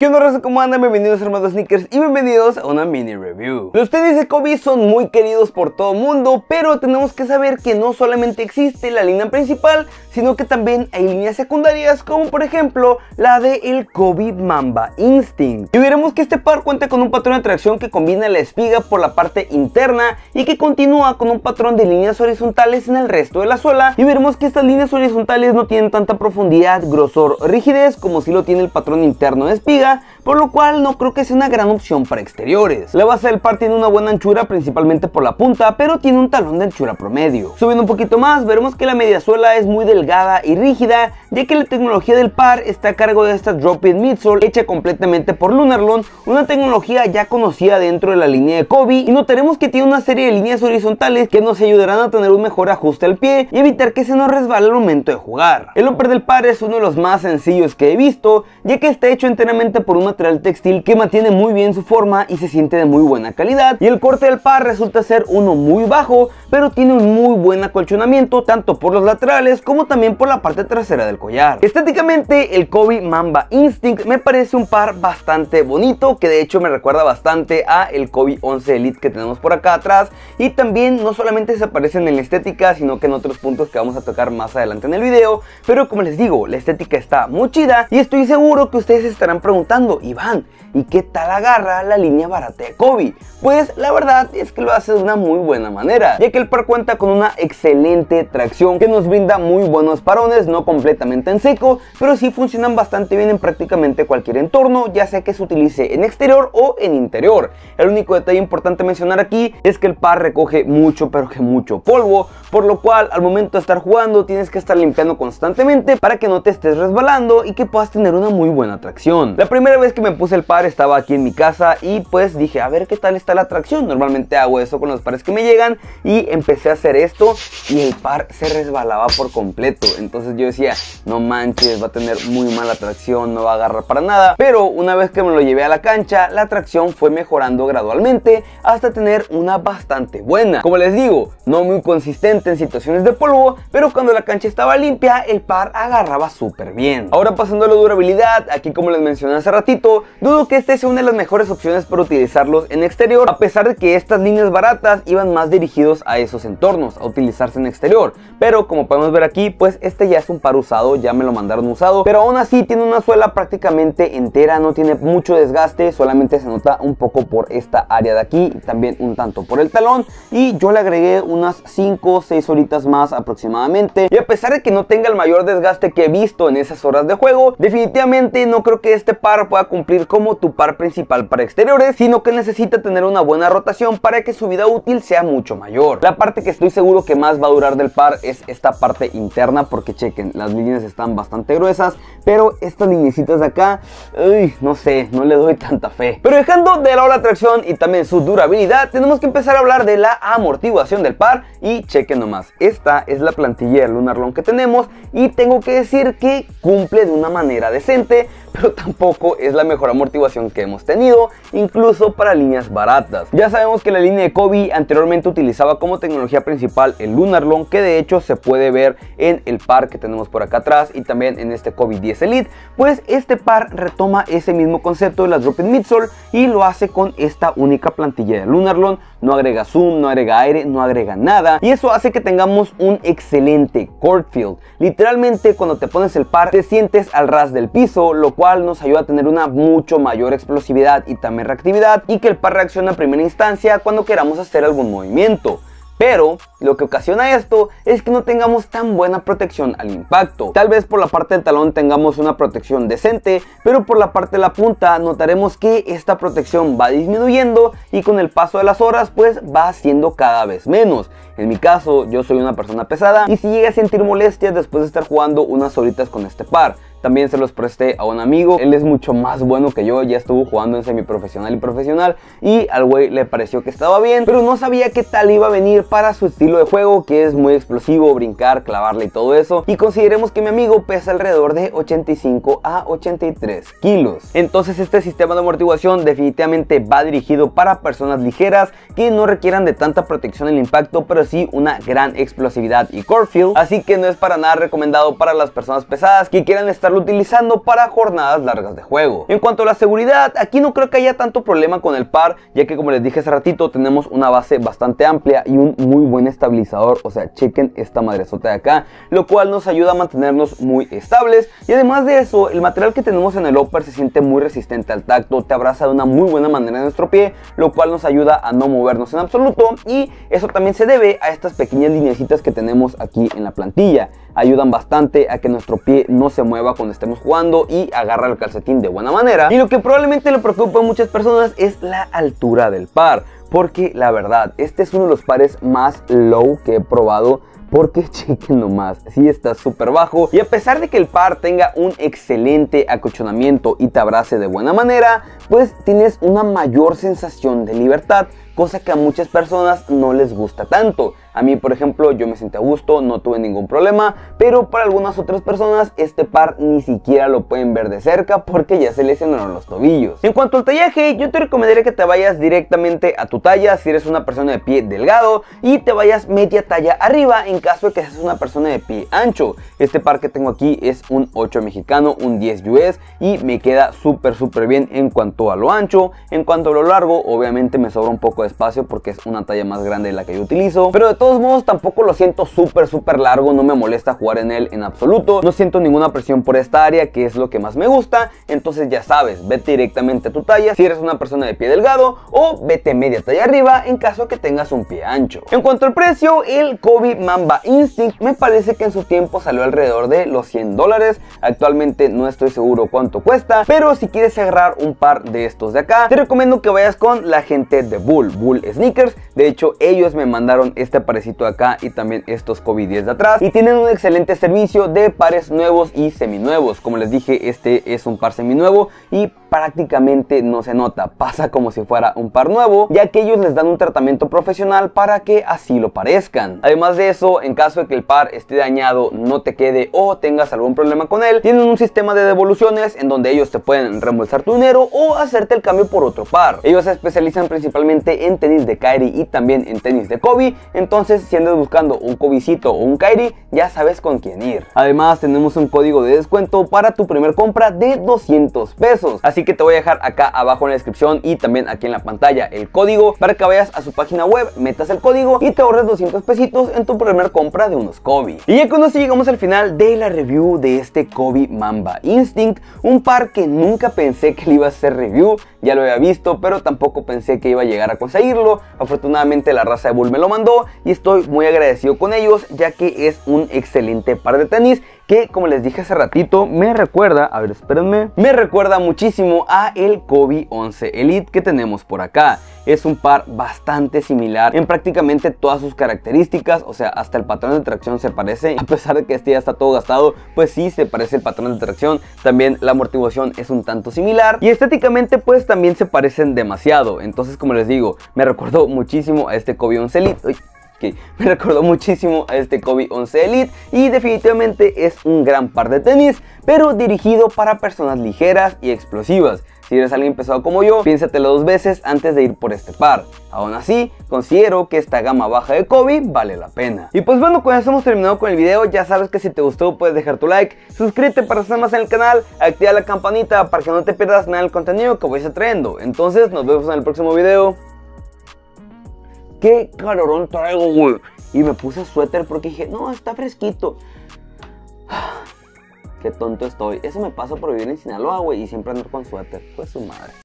¿Qué onda raza? ¿Cómo andan? Bienvenidos hermanos sneakers y bienvenidos a una mini review. Los tenis de Kobe son muy queridos por todo el mundo, pero tenemos que saber que no solamente existe la línea principal, sino que también hay líneas secundarias como por ejemplo la de el Kobe Mamba Instinct. Y veremos que este par cuenta con un patrón de tracción que combina la espiga por la parte interna y que continúa con un patrón de líneas horizontales en el resto de la suela. Y veremos que estas líneas horizontales no tienen tanta profundidad, grosor rigidez como si lo tiene el patrón interno de espiga por lo cual no creo que sea una gran opción para exteriores. La base del par tiene una buena anchura principalmente por la punta, pero tiene un talón de anchura promedio. Subiendo un poquito más, veremos que la suela es muy delgada y rígida, ya que la tecnología del par está a cargo de esta drop-in midsole hecha completamente por Lunarlon, una tecnología ya conocida dentro de la línea de Kobe, y notaremos que tiene una serie de líneas horizontales que nos ayudarán a tener un mejor ajuste al pie y evitar que se nos resbale al momento de jugar. El upper del par es uno de los más sencillos que he visto, ya que está hecho enteramente por un material textil que mantiene muy bien su forma y se siente de muy buena calidad. Y el corte del par resulta ser uno muy bajo, pero tiene un muy buen acolchonamiento tanto por los laterales como también por la parte trasera del collar. Estéticamente el Kobe Mamba Instinct me parece un par bastante bonito que de hecho me recuerda bastante a el Kobe 11 Elite que tenemos por acá atrás y también no solamente se aparece en la estética sino que en otros puntos que vamos a tocar más adelante en el video pero como les digo la estética está muy chida y estoy seguro que ustedes estarán preguntando Iván, ¿y qué tal agarra la línea barata de Kobe? Pues la verdad es que lo hace de una muy buena manera, ya que el par cuenta con una excelente tracción que nos brinda muy buenos parones, no completamente en seco, pero sí funcionan bastante bien en prácticamente cualquier entorno, ya sea que se utilice en exterior o en interior. El único detalle importante mencionar aquí es que el par recoge mucho, pero que mucho polvo, por lo cual al momento de estar jugando tienes que estar limpiando constantemente para que no te estés resbalando y que puedas tener una muy buena tracción primera vez que me puse el par estaba aquí en mi casa y pues dije, a ver qué tal está la tracción Normalmente hago eso con los pares que me llegan y empecé a hacer esto y el par se resbalaba por completo. Entonces yo decía, no manches, va a tener muy mala tracción, no va a agarrar para nada. Pero una vez que me lo llevé a la cancha, la tracción fue mejorando gradualmente hasta tener una bastante buena. Como les digo, no muy consistente en situaciones de polvo, pero cuando la cancha estaba limpia, el par agarraba súper bien. Ahora pasando a la durabilidad, aquí como les mencioné ratito, dudo que este sea una de las mejores opciones para utilizarlos en exterior, a pesar de que estas líneas baratas iban más dirigidos a esos entornos, a utilizarse en exterior. Pero como podemos ver aquí, pues este ya es un par usado, ya me lo mandaron usado, pero aún así tiene una suela prácticamente entera, no tiene mucho desgaste, solamente se nota un poco por esta área de aquí, también un tanto por el talón y yo le agregué unas 5 o 6 horitas más aproximadamente y a pesar de que no tenga el mayor desgaste que he visto en esas horas de juego, definitivamente no creo que este par pueda cumplir como tu par principal para exteriores, sino que necesita tener una buena rotación para que su vida útil sea mucho mayor. La parte que estoy seguro que más va a durar del par es esta parte interna, porque chequen, las líneas están bastante gruesas, pero estas líneas de acá, no sé, no le doy tanta fe. Pero dejando de lado la tracción y también su durabilidad, tenemos que empezar a hablar de la amortiguación del par y chequen nomás, esta es la plantilla de long que tenemos y tengo que decir que cumple de una manera decente, pero tampoco es la mejor amortiguación que hemos tenido, incluso para líneas baratas. Ya sabemos que la línea de Kobe anteriormente utilizaba como tecnología principal el Lunarlon, que de hecho se puede ver en el par que tenemos por acá atrás y también en este Kobe 10 Elite, pues este par retoma ese mismo concepto de la Drop-in Midsole y lo hace con esta única plantilla de Lunarlon, no agrega zoom, no agrega aire, no agrega nada y eso hace que tengamos un excelente court field. Literalmente cuando te pones el par te sientes al ras del piso, lo cual nos ayuda a tener una mucho mayor explosividad y también reactividad y que el par reacciona a primera instancia cuando queramos hacer algún movimiento. Pero lo que ocasiona esto es que no tengamos tan buena protección al impacto. Tal vez por la parte del talón tengamos una protección decente, pero por la parte de la punta notaremos que esta protección va disminuyendo y con el paso de las horas pues va haciendo cada vez menos. En mi caso yo soy una persona pesada y si llega a sentir molestias después de estar jugando unas horitas con este par, también se los presté a un amigo. Él es mucho más bueno que yo. Ya estuvo jugando en semiprofesional y profesional. Y al güey le pareció que estaba bien. Pero no sabía qué tal iba a venir para su estilo de juego. Que es muy explosivo, brincar, clavarle y todo eso. Y consideremos que mi amigo pesa alrededor de 85 a 83 kilos. Entonces este sistema de amortiguación definitivamente va dirigido para personas ligeras. Que no requieran de tanta protección el impacto. Pero sí una gran explosividad y core feel. Así que no es para nada recomendado para las personas pesadas que quieran estar lo utilizando para jornadas largas de juego. En cuanto a la seguridad, aquí no creo que haya tanto problema con el par, ya que como les dije hace ratito, tenemos una base bastante amplia y un muy buen estabilizador, o sea, chequen esta madrezota de acá, lo cual nos ayuda a mantenernos muy estables y además de eso, el material que tenemos en el upper se siente muy resistente al tacto, te abraza de una muy buena manera nuestro pie, lo cual nos ayuda a no movernos en absoluto y eso también se debe a estas pequeñas lineecitas que tenemos aquí en la plantilla, ayudan bastante a que nuestro pie no se mueva cuando estemos jugando y agarra el calcetín de buena manera. Y lo que probablemente le preocupa a muchas personas es la altura del par. Porque la verdad, este es uno de los pares más low que he probado porque chequen nomás, sí está súper bajo y a pesar de que el par tenga un excelente acolchonamiento y te abrace de buena manera, pues tienes una mayor sensación de libertad, cosa que a muchas personas no les gusta tanto. A mí, por ejemplo, yo me sentí a gusto, no tuve ningún problema, pero para algunas otras personas este par ni siquiera lo pueden ver de cerca porque ya se les llenaron los tobillos. En cuanto al tallaje, yo te recomendaría que te vayas directamente a tu talla si eres una persona de pie delgado y te vayas media talla arriba en caso de que seas una persona de pie ancho. Este par que tengo aquí es un 8 mexicano, un 10 US y me queda súper súper bien en cuanto a lo ancho. En cuanto a lo largo, obviamente me sobra un poco de espacio porque es una talla más grande de la que yo utilizo, pero de todo todos modos tampoco lo siento súper súper largo, no me molesta jugar en él en absoluto, no siento ninguna presión por esta área que es lo que más me gusta, entonces ya sabes, vete directamente a tu talla si eres una persona de pie delgado o vete media talla arriba en caso que tengas un pie ancho. En cuanto al precio, el Kobe Mamba Instinct me parece que en su tiempo salió alrededor de los 100 dólares, actualmente no estoy seguro cuánto cuesta, pero si quieres agarrar un par de estos de acá, te recomiendo que vayas con la gente de Bull, Bull Sneakers, de hecho, ellos me mandaron este aparecito acá y también estos COVID-10 de atrás. Y tienen un excelente servicio de pares nuevos y seminuevos. Como les dije, este es un par seminuevo y prácticamente no se nota, pasa como si fuera un par nuevo, ya que ellos les dan un tratamiento profesional para que así lo parezcan. Además de eso, en caso de que el par esté dañado, no te quede o tengas algún problema con él, tienen un sistema de devoluciones en donde ellos te pueden reembolsar tu dinero o hacerte el cambio por otro par. Ellos se especializan principalmente en tenis de Kairi y también en tenis de Kobe, entonces si andas buscando un Kobicito o un Kairi, ya sabes con quién ir. Además, tenemos un código de descuento para tu primera compra de 200 pesos. Así Así que te voy a dejar acá abajo en la descripción y también aquí en la pantalla el código para que vayas a su página web, metas el código y te ahorres 200 pesitos en tu primera compra de unos Kobe. Y ya con esto llegamos al final de la review de este Kobe Mamba Instinct, un par que nunca pensé que le iba a hacer review ya lo había visto, pero tampoco pensé que iba a llegar a conseguirlo. Afortunadamente la raza de Bull me lo mandó y estoy muy agradecido con ellos, ya que es un excelente par de tenis que, como les dije hace ratito, me recuerda, a ver, espérenme, me recuerda muchísimo a el Kobe 11 Elite que tenemos por acá es un par bastante similar en prácticamente todas sus características, o sea, hasta el patrón de tracción se parece, a pesar de que este ya está todo gastado, pues sí se parece el patrón de tracción, también la amortiguación es un tanto similar y estéticamente pues también se parecen demasiado, entonces como les digo, me recordó muchísimo a este Kobe 11 Elite. me recordó muchísimo a este Kobe 11 Elite y definitivamente es un gran par de tenis, pero dirigido para personas ligeras y explosivas. Si eres alguien pesado como yo, piénsatelo dos veces antes de ir por este par. Aún así, considero que esta gama baja de Kobe vale la pena. Y pues bueno, con eso hemos terminado con el video. Ya sabes que si te gustó puedes dejar tu like, suscríbete para estar más en el canal, activa la campanita para que no te pierdas nada del contenido que voy a estar trayendo. Entonces, nos vemos en el próximo video. ¡Qué calorón traigo, güey! Y me puse suéter porque dije, no, está fresquito. Qué tonto estoy. Eso me pasa por vivir en Sinaloa, güey, y siempre andar con suéter. Pues su madre.